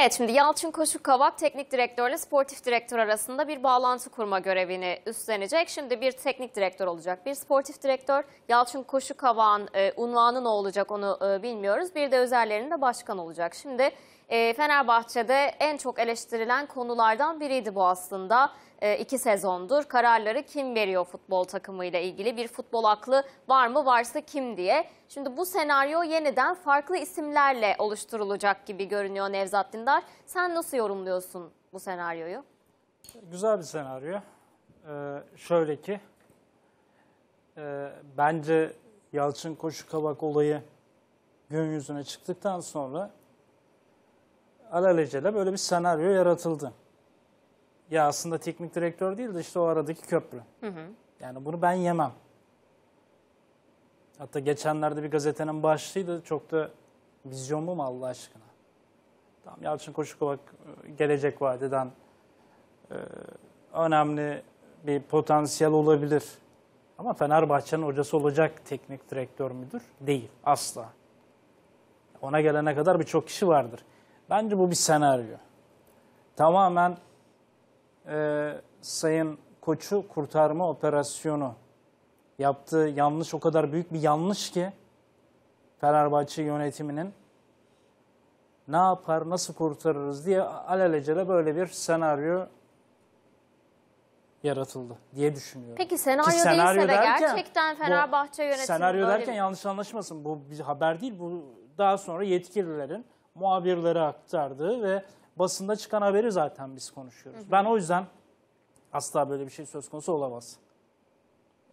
Evet şimdi Yalçın Koşuk Kavak teknik direktörle sportif direktör arasında bir bağlantı kurma görevini üstlenecek. Şimdi bir teknik direktör olacak, bir sportif direktör. Yalçın Koşuk Kavak'ın e, unvanı ne olacak onu e, bilmiyoruz. Bir de özellerinde başkan olacak. Şimdi ee, Fenerbahçe'de en çok eleştirilen konulardan biriydi bu aslında. E, iki sezondur kararları kim veriyor futbol takımıyla ilgili bir futbol aklı var mı varsa kim diye. Şimdi bu senaryo yeniden farklı isimlerle oluşturulacak gibi görünüyor Nevzat Dindar. Sen nasıl yorumluyorsun bu senaryoyu? Güzel bir senaryo. Ee, şöyle ki e, bence Yalçın Koşukabak olayı gün yüzüne çıktıktan sonra alelacele böyle bir senaryo yaratıldı. Ya aslında teknik direktör değil de işte o aradaki köprü. Hı hı. Yani bunu ben yemem. Hatta geçenlerde bir gazetenin başlığıydı çok da vizyon mu Allah aşkına? Tamam Yalçın Koşukovak e, gelecek vadeden e, önemli bir potansiyel olabilir. Ama Fenerbahçe'nin hocası olacak teknik direktör müdür? Değil asla. Ona gelene kadar birçok kişi vardır. Bence bu bir senaryo. Tamamen e, Sayın Koç'u kurtarma operasyonu yaptığı yanlış o kadar büyük bir yanlış ki Fenerbahçe yönetiminin ne yapar, nasıl kurtarırız diye alelacele böyle bir senaryo yaratıldı diye düşünüyorum. Peki senaryo, senaryo değilse derken, gerçekten Fenerbahçe yönetimi Senaryo derken bir... yanlış anlaşmasın. Bu bir haber değil. Bu daha sonra yetkililerin muhabirlere aktardığı ve basında çıkan haberi zaten biz konuşuyoruz. Hı hı. Ben o yüzden asla böyle bir şey söz konusu olamaz.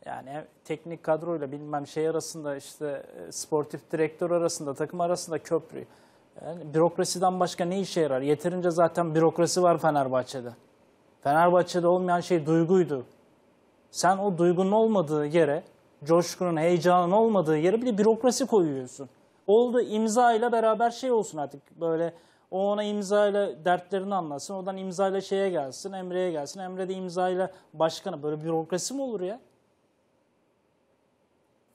Yani teknik kadroyla bilmem şey arasında işte e, sportif direktör arasında takım arasında köprü. Yani bürokrasiden başka ne işe yarar? Yeterince zaten bürokrasi var Fenerbahçe'de. Fenerbahçe'de olmayan şey duyguydu. Sen o duygunun olmadığı yere, coşkunun, heyecanın olmadığı yere bir de bürokrasi koyuyorsun. Oldu imza ile beraber şey olsun artık böyle o ona ile dertlerini anlatsın. Oradan ile şeye gelsin, Emre'ye gelsin. Emre de imza ile başkana. Böyle bürokrasi mi olur ya?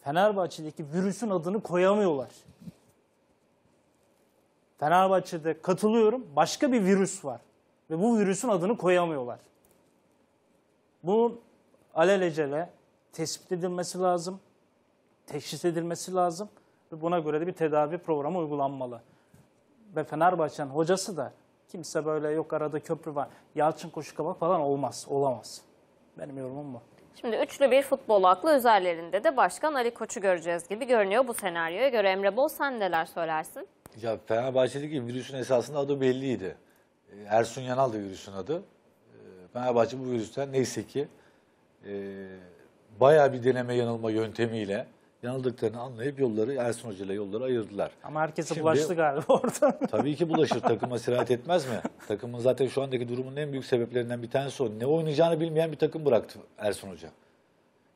Fenerbahçe'deki virüsün adını koyamıyorlar. Fenerbahçe'de katılıyorum. Başka bir virüs var. Ve bu virüsün adını koyamıyorlar. Bunun alelacele tespit edilmesi lazım. Teşhis edilmesi lazım buna göre de bir tedavi programı uygulanmalı. Ve Fenerbahçe'nin hocası da kimse böyle yok arada köprü var, Yalçın koşukabak falan olmaz, olamaz. Benim yorumum bu. Şimdi üçlü bir futbol aklı üzerlerinde de Başkan Ali Koç'u göreceğiz gibi görünüyor bu senaryoya göre. Emre Bol sen neler söylersin? Ya Fenerbahçe'deki virüsün esasında adı belliydi. Ee, Ersun Yanal da virüsün adı. Ee, Fenerbahçe bu virüsten neyse ki e, bayağı bir deneme yanılma yöntemiyle yanıldıklarını anlayıp yolları Ersun Hoca ile yolları ayırdılar. Ama herkese Şimdi, bulaştı galiba orada. tabii ki bulaşır. Takıma sirayet etmez mi? Takımın zaten şu andaki durumun en büyük sebeplerinden bir tanesi o. Ne oynayacağını bilmeyen bir takım bıraktı Ersun Hoca.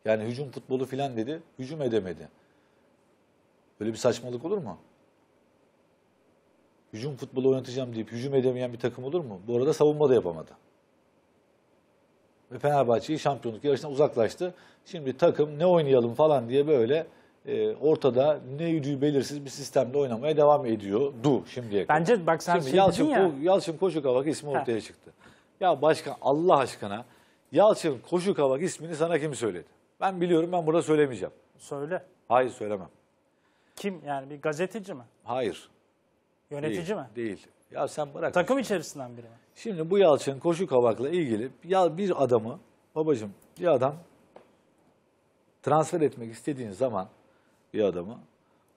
Yani hücum futbolu filan dedi. Hücum edemedi. Böyle bir saçmalık olur mu? Hücum futbolu oynatacağım deyip hücum edemeyen bir takım olur mu? Bu arada savunma da yapamadı. Fenerbahçe'yi şampiyonluk yarışına uzaklaştı. Şimdi takım ne oynayalım falan diye böyle e, ortada ne yürüyü belirsiz bir sistemle oynamaya devam ediyor. Du şimdiye kadar. Bence bak sen Şimdi şey Yalçın, ya. Yalçın Koşukavak ismi ha. ortaya çıktı. Ya başkan Allah aşkına Yalçın Koşukavak ismini sana kim söyledi? Ben biliyorum ben burada söylemeyeceğim. Söyle. Hayır söylemem. Kim yani bir gazeteci mi? Hayır. Yönetici değil, mi? Değil. Ya sen bırak. Takım içerisinden biri mi? Şimdi bu Yalçın koşu kabakla ilgili ya bir adamı babacım bir adam transfer etmek istediğin zaman bir adamı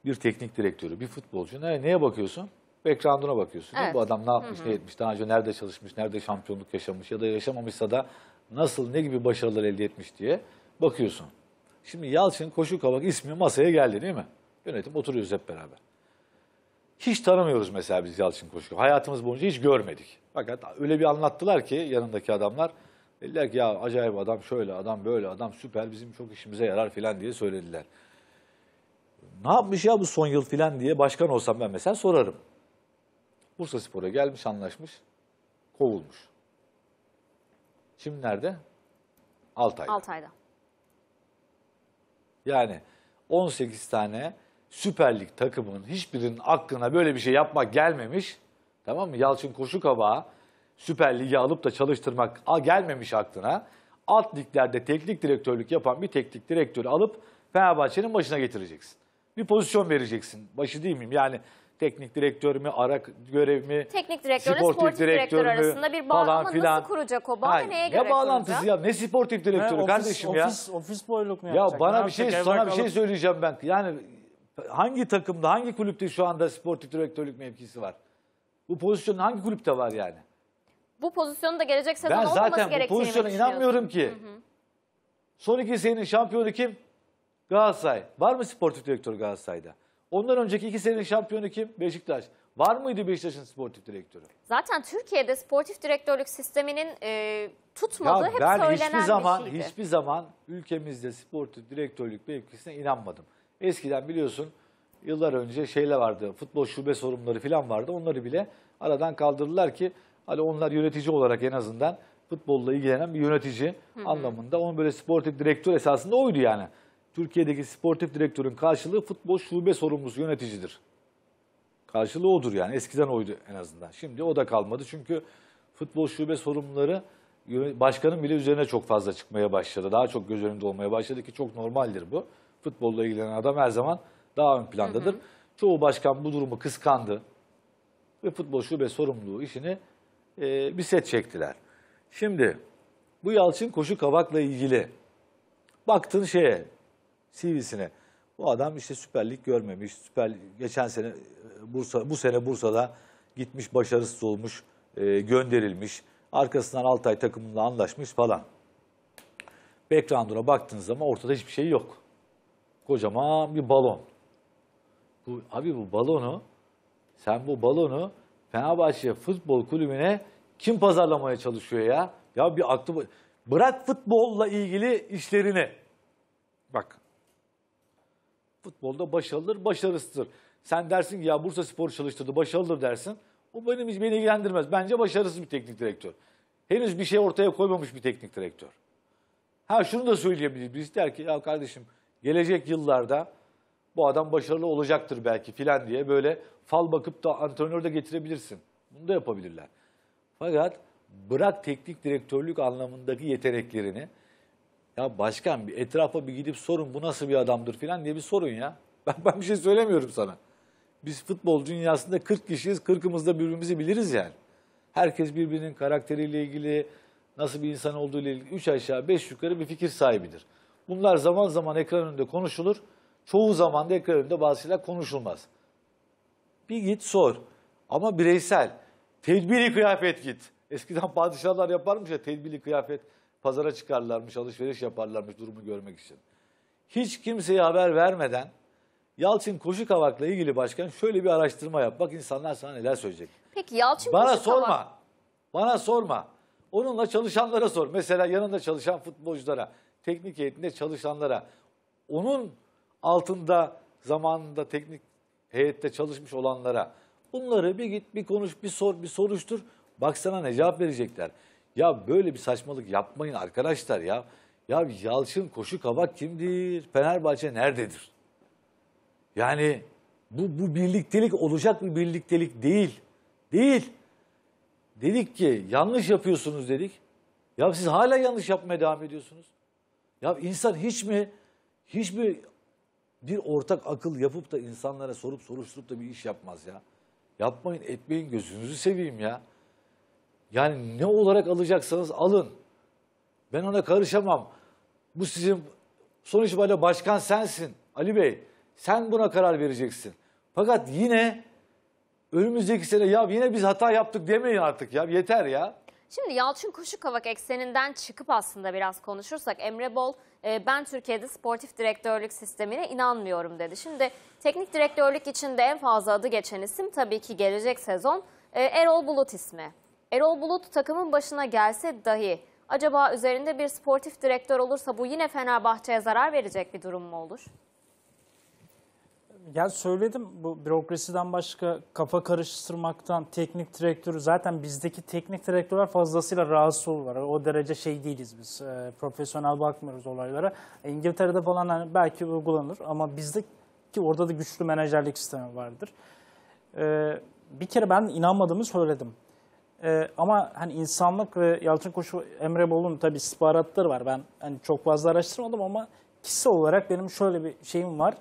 bir teknik direktörü, bir futbolcu ne, neye bakıyorsun? Background'una bakıyorsun. Evet. Bu adam ne yapmış, Hı -hı. ne etmiş, daha önce nerede çalışmış, nerede şampiyonluk yaşamış ya da yaşamamışsa da nasıl, ne gibi başarılar elde etmiş diye bakıyorsun. Şimdi Yalçın Koşu kabak ismi masaya geldi değil mi? Yönetim oturuyoruz hep beraber. Hiç tanımıyoruz mesela biz Yalçın Koçku. Hayatımız boyunca hiç görmedik. Fakat öyle bir anlattılar ki yanındaki adamlar. Dediler ki ya acayip adam şöyle adam böyle adam süper bizim çok işimize yarar filan diye söylediler. Ne yapmış ya bu son yıl filan diye başkan olsam ben mesela sorarım. Bursa Spor'a gelmiş anlaşmış kovulmuş. Şimdi nerede? Altay'da. Altay'da. Yani 18 tane Süper Lig takımının hiçbirinin aklına böyle bir şey yapmak gelmemiş. Tamam mı? Yalçın Koşukabağı Süper Lig'i alıp da çalıştırmak gelmemiş aklına. Alt liglerde teknik direktörlük yapan bir teknik direktörü alıp Fenerbahçe'nin başına getireceksin. Bir pozisyon vereceksin. Başı değil miyim? Yani teknik direktör mü, ara görev mi, teknik direktörle sportif, sportif direktör, direktör arasında bir bağlantı nasıl kuracak o bana Hayır, neye göre Ya bağlantısı ya? Ne sportif direktörü ha, kardeşim ofis, ya? Ofis, ofis boyluk mu yapacak? Ya bana ne bir şey, sana bir şey söyleyeceğim ben. Yani hangi takımda, hangi kulüpte şu anda sportif direktörlük mevkisi var? Bu pozisyon hangi kulüpte var yani? Bu pozisyonun da gelecek sezon ben olmaması gerektiğini Ben zaten bu pozisyona inanmıyorum ki. Hı hı. Son iki senenin şampiyonu kim? Galatasaray. Var mı sportif direktör Galatasaray'da? Ondan önceki iki senenin şampiyonu kim? Beşiktaş. Var mıydı Beşiktaş'ın sportif direktörü? Zaten Türkiye'de sportif direktörlük sisteminin e, tutmadığı ya hep ben söylenen hiçbir zaman, bir şeydi. hiçbir zaman ülkemizde sportif direktörlük mevkisine inanmadım. Eskiden biliyorsun yıllar önce şeyle vardı, futbol şube sorumluları falan vardı. Onları bile aradan kaldırdılar ki hani onlar yönetici olarak en azından futbolla ilgilenen bir yönetici hı hı. anlamında. Onun böyle sportif direktör esasında oydu yani. Türkiye'deki sportif direktörün karşılığı futbol şube sorumlusu yöneticidir. Karşılığı odur yani. Eskiden oydu en azından. Şimdi o da kalmadı çünkü futbol şube sorumluları başkanın bile üzerine çok fazla çıkmaya başladı. Daha çok göz önünde olmaya başladı ki çok normaldir bu futbolla ilgilenen adam her zaman daha ön plandadır. Hı hı. Çoğu başkan bu durumu kıskandı ve futbol şube sorumluluğu işini e, bir set çektiler. Şimdi bu Yalçın Koşu Kabak'la ilgili baktın şeye, CV'sine. Bu adam işte Süper Lig görmemiş. Süper geçen sene e, Bursa bu sene Bursa'da gitmiş, başarısız olmuş, e, gönderilmiş. Arkasından Altay takımında anlaşmış falan. Background'una baktığınız zaman ortada hiçbir şey yok. Kocaman bir balon. Bu, abi bu balonu, sen bu balonu Fenerbahçe Futbol Kulübü'ne kim pazarlamaya çalışıyor ya? Ya bir aklı... Bırak futbolla ilgili işlerini. Bak. Futbolda başarılıdır, başarısızdır. Sen dersin ki ya Bursa Spor çalıştırdı, başarılıdır dersin. O benim hiç beni ilgilendirmez. Bence başarısız bir teknik direktör. Henüz bir şey ortaya koymamış bir teknik direktör. Ha şunu da söyleyebiliriz. Biz der ki ya kardeşim gelecek yıllarda bu adam başarılı olacaktır belki filan diye böyle fal bakıp da antrenör de getirebilirsin. Bunu da yapabilirler. Fakat bırak teknik direktörlük anlamındaki yeteneklerini ya başkan bir etrafa bir gidip sorun bu nasıl bir adamdır filan diye bir sorun ya. Ben, ben bir şey söylemiyorum sana. Biz futbol dünyasında 40 kişiyiz. 40'ımız da birbirimizi biliriz yani. Herkes birbirinin karakteriyle ilgili, nasıl bir insan olduğu ile ilgili 3 aşağı 5 yukarı bir fikir sahibidir. Bunlar zaman zaman ekran önünde konuşulur. Çoğu zaman da ekran önünde bazı şeyler konuşulmaz. Bir git sor. Ama bireysel. Tedbirli kıyafet git. Eskiden padişahlar yaparmış ya tedbirli kıyafet. Pazara çıkarlarmış, alışveriş yaparlarmış durumu görmek için. Hiç kimseye haber vermeden Yalçın Koşu Kavak'la ilgili başkan şöyle bir araştırma yap. Bak insanlar sana neler söyleyecek. Peki Yalçın Bana Koşu sorma. Kavak... Bana sorma. Onunla çalışanlara sor. Mesela yanında çalışan futbolculara teknik heyetinde çalışanlara onun altında zamanında teknik heyette çalışmış olanlara bunları bir git bir konuş bir sor bir soruştur baksana ne cevap verecekler. Ya böyle bir saçmalık yapmayın arkadaşlar ya. Ya Yalçın Koşu Kavak kimdir? Fenerbahçe nerededir? Yani bu, bu birliktelik olacak bir birliktelik değil. Değil. Dedik ki yanlış yapıyorsunuz dedik. Ya siz hala yanlış yapmaya devam ediyorsunuz. Ya insan hiç mi hiç mi bir ortak akıl yapıp da insanlara sorup soruşturup da bir iş yapmaz ya. Yapmayın etmeyin gözünüzü seveyim ya. Yani ne olarak alacaksanız alın. Ben ona karışamam. Bu sizin sonuç itibariyle başkan sensin Ali Bey. Sen buna karar vereceksin. Fakat yine önümüzdeki sene ya yine biz hata yaptık demeyin artık ya. Yeter ya. Şimdi Yalçın Koşukavak ekseninden çıkıp aslında biraz konuşursak Emre Bol e, ben Türkiye'de sportif direktörlük sistemine inanmıyorum dedi. Şimdi teknik direktörlük içinde en fazla adı geçen isim tabii ki gelecek sezon e, Erol Bulut ismi. Erol Bulut takımın başına gelse dahi acaba üzerinde bir sportif direktör olursa bu yine Fenerbahçe'ye zarar verecek bir durum mu olur? Yani söyledim bu bürokrasiden başka kafa karıştırmaktan teknik direktörü zaten bizdeki teknik direktörler fazlasıyla rahatsız olurlar. O derece şey değiliz biz. E, profesyonel bakmıyoruz olaylara. İngiltere'de falan hani belki uygulanır ama bizde ki orada da güçlü menajerlik sistemi vardır. E, bir kere ben inanmadığımı söyledim. E, ama hani insanlık ve Yalçın Koşu Emre Bol'un tabii istihbaratları var. Ben hani çok fazla araştırmadım ama kişisel olarak benim şöyle bir şeyim var